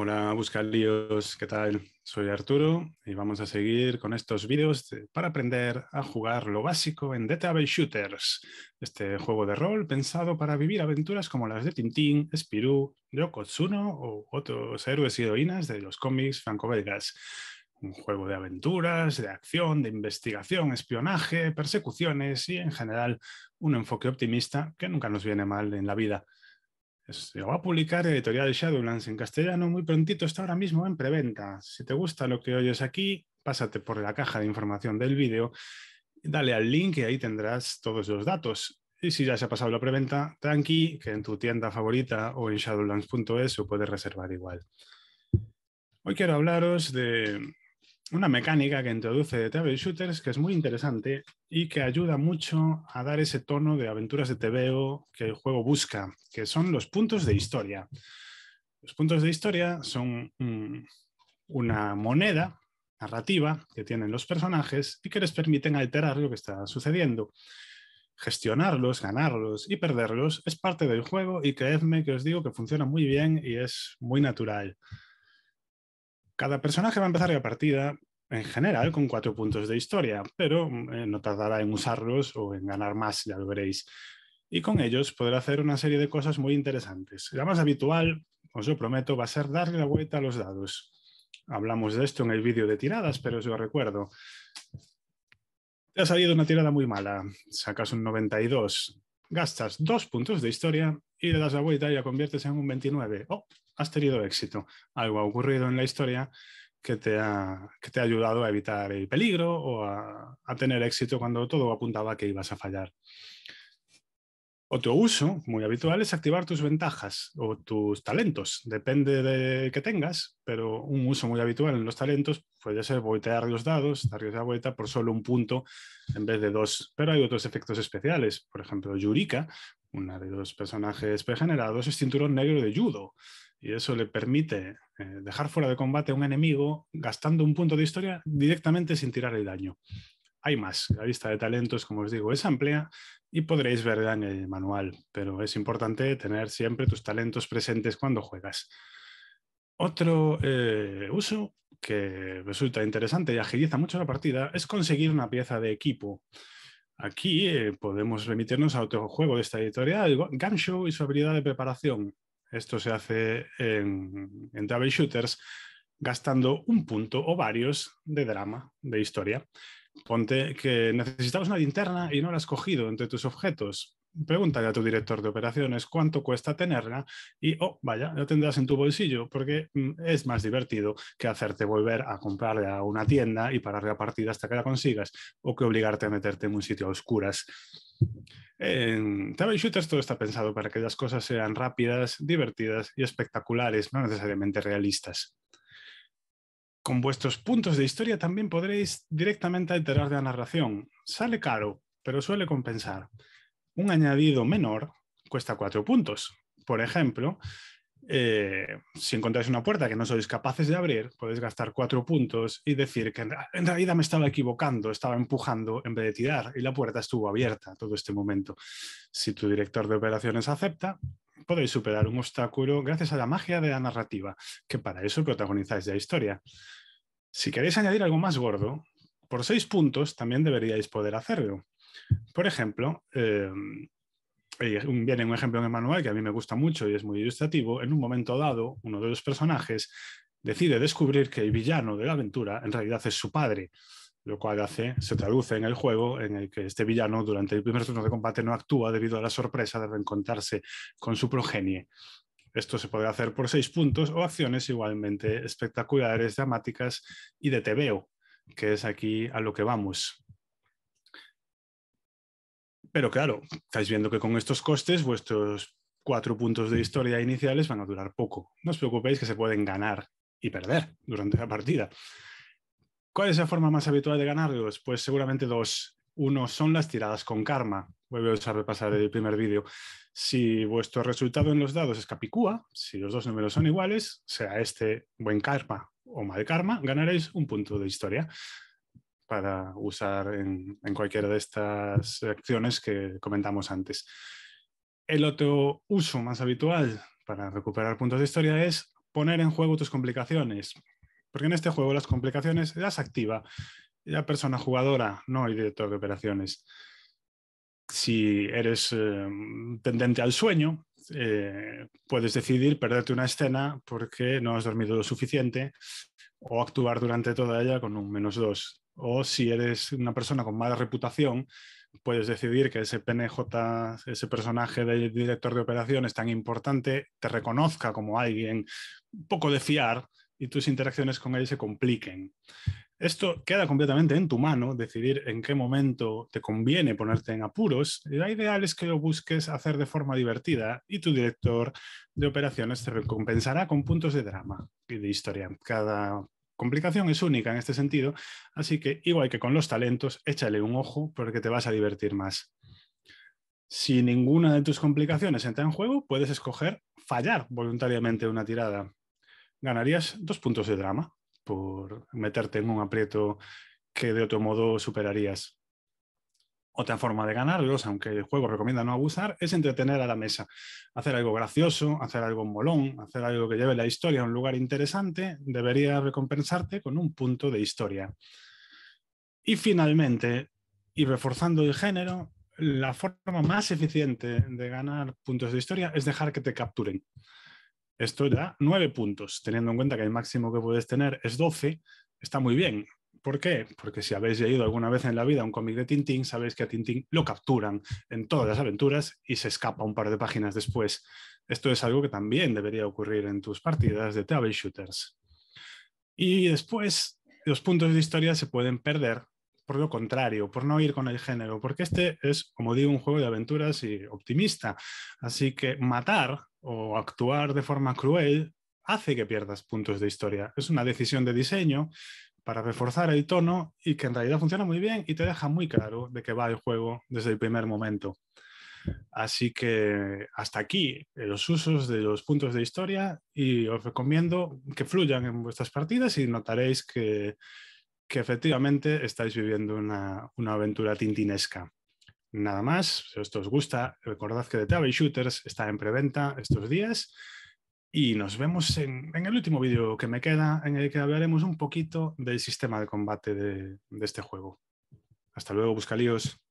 Hola Buscalíos, ¿qué tal? Soy Arturo y vamos a seguir con estos vídeos para aprender a jugar lo básico en Table Shooters, este juego de rol pensado para vivir aventuras como las de Tintín, Spirou, Yokotsuno o otros héroes y heroínas de los cómics franco-belgas. Un juego de aventuras, de acción, de investigación, espionaje, persecuciones y en general un enfoque optimista que nunca nos viene mal en la vida. Se va a publicar Editorial Shadowlands en castellano muy prontito, está ahora mismo en preventa. Si te gusta lo que oyes aquí, pásate por la caja de información del vídeo, dale al link y ahí tendrás todos los datos. Y si ya se ha pasado la preventa, tranqui, que en tu tienda favorita o en shadowlands.es lo puedes reservar igual. Hoy quiero hablaros de una mecánica que introduce de table Shooters que es muy interesante y que ayuda mucho a dar ese tono de aventuras de TVO que el juego busca, que son los puntos de historia. Los puntos de historia son una moneda narrativa que tienen los personajes y que les permiten alterar lo que está sucediendo. Gestionarlos, ganarlos y perderlos es parte del juego y creedme que os digo que funciona muy bien y es muy natural. Cada personaje va a empezar la partida en general con cuatro puntos de historia, pero eh, no tardará en usarlos o en ganar más, ya lo veréis. Y con ellos podrá hacer una serie de cosas muy interesantes. La más habitual, os lo prometo, va a ser darle la vuelta a los dados. Hablamos de esto en el vídeo de tiradas, pero os lo recuerdo. Te ha salido una tirada muy mala, sacas un 92, gastas dos puntos de historia y le das la vuelta y la conviertes en un 29. ¡Oh! has tenido éxito. Algo ha ocurrido en la historia que te ha, te ha ayudado a evitar el peligro o a, a tener éxito cuando todo apuntaba que ibas a fallar. Otro uso muy habitual es activar tus ventajas o tus talentos. Depende de que tengas, pero un uso muy habitual en los talentos puede ser voltear los dados, darles la vuelta por solo un punto en vez de dos. Pero hay otros efectos especiales. Por ejemplo, Yurika una de los personajes pregenerados es cinturón negro de judo y eso le permite eh, dejar fuera de combate a un enemigo gastando un punto de historia directamente sin tirar el daño. Hay más, la lista de talentos, como os digo, es amplia y podréis verla en el manual, pero es importante tener siempre tus talentos presentes cuando juegas. Otro eh, uso que resulta interesante y agiliza mucho la partida es conseguir una pieza de equipo. Aquí eh, podemos remitirnos a otro juego de esta editorial, Gunshow y su habilidad de preparación. Esto se hace en, en Double Shooters gastando un punto o varios de drama, de historia. Ponte que necesitabas una linterna y no la has cogido entre tus objetos pregúntale a tu director de operaciones cuánto cuesta tenerla y, oh, vaya, la tendrás en tu bolsillo porque mm, es más divertido que hacerte volver a comprarle a una tienda y parar la partida hasta que la consigas o que obligarte a meterte en un sitio a oscuras. En Travel Shooters todo está pensado para que las cosas sean rápidas, divertidas y espectaculares, no necesariamente realistas. Con vuestros puntos de historia también podréis directamente alterar la narración. Sale caro, pero suele compensar un añadido menor cuesta cuatro puntos. Por ejemplo, eh, si encontráis una puerta que no sois capaces de abrir, podéis gastar cuatro puntos y decir que en, realidad me estaba equivocando, estaba empujando en vez de tirar y la puerta estuvo abierta todo este momento. Si tu director de operaciones acepta, podéis superar un obstáculo gracias a la magia de la narrativa, que para eso protagonizáis la historia. Si queréis añadir algo más gordo, por seis puntos también deberíais poder hacerlo. Por ejemplo, em, eh, viene un ejemplo en el manual que a mí me gusta mucho y es muy ilustrativo. En un momento dado, uno de los personajes decide descubrir que el villano de la aventura en realidad es su padre, lo cual hace, se traduce en el juego en el que este villano durante el primer turno de combate no actúa debido a la sorpresa de reencontrarse con su progenie. Esto se puede hacer por seis puntos o acciones igualmente espectaculares, dramáticas y de tebeo, que es aquí a lo que vamos. Pero claro, estáis viendo que con estos costes vuestros cuatro puntos de historia iniciales van a durar poco. No os preocupéis que se pueden ganar y perder durante la partida. ¿Cuál es la forma más habitual de ganarlos? Pues seguramente dos. Uno son las tiradas con karma. Voy a repasar el primer vídeo. Si vuestro resultado en los dados es capicúa, si los dos números son iguales, sea este buen karma o mal karma, ganaréis un punto de historia para usar en, cualquiera de estas acciones que comentamos antes. El otro uso más habitual para recuperar puntos de historia es poner en juego tus complicaciones, porque en este juego las complicaciones las activa la persona jugadora, no el director de operaciones. Si eres em, tendente al sueño, eh, puedes decidir perderte una escena porque no has dormido lo suficiente o actuar durante toda ella con un menos dos o si eres una persona con mala reputación, puedes decidir que ese PNJ, ese personaje del director de operaciones tan importante, te reconozca como alguien poco de fiar y tus interacciones con él se compliquen. Esto queda completamente en tu mano, decidir en qué momento te conviene ponerte en apuros. La ideal es que lo busques hacer de forma divertida y tu director de operaciones te recompensará con puntos de drama y de historia. Cada complicación es única en este sentido, así que igual que con los talentos, échale un ojo porque te vas a divertir más. Si ninguna de tus complicaciones entra en juego, puedes escoger fallar voluntariamente una tirada. Ganarías dos puntos de drama por meterte en un aprieto que de otro modo superarías. Otra forma de ganarlos, aunque el juego recomienda no abusar, es entretener a la mesa. Hacer algo gracioso, hacer algo molón, hacer algo que lleve la historia a un lugar interesante, debería recompensarte con un punto de historia. Y finalmente, y reforzando el género, la forma más eficiente de ganar puntos de historia es dejar que te capturen. Esto da nueve puntos, teniendo en cuenta que el máximo que puedes tener es doce, está muy bien, ¿Por qué? Porque si habéis leído alguna vez en la vida un cómic de Tintín, sabéis que a Tintín lo capturan en todas las aventuras y se escapa un par de páginas después. Esto es algo que también debería ocurrir en tus partidas de table shooters. Y después, los puntos de historia se pueden perder por lo contrario, por no ir con el género, porque este es, como digo, un juego de aventuras y optimista. Así que matar o actuar de forma cruel hace que pierdas puntos de historia. Es una decisión de diseño para reforzar el tono y que en realidad funciona muy bien y te deja muy claro de que va el juego desde el primer momento. Así que hasta aquí eh, los usos de los puntos de historia y os recomiendo que fluyan en vuestras partidas y notaréis que, efectivamente estáis viviendo una, aventura tintinesca. Nada más, si esto os gusta, recordad que The Tabby Shooters está en preventa estos días y nos vemos en, el último vídeo que me queda, en el que hablaremos un poquito del sistema de combate de, de este juego. Hasta luego, Buscalíos.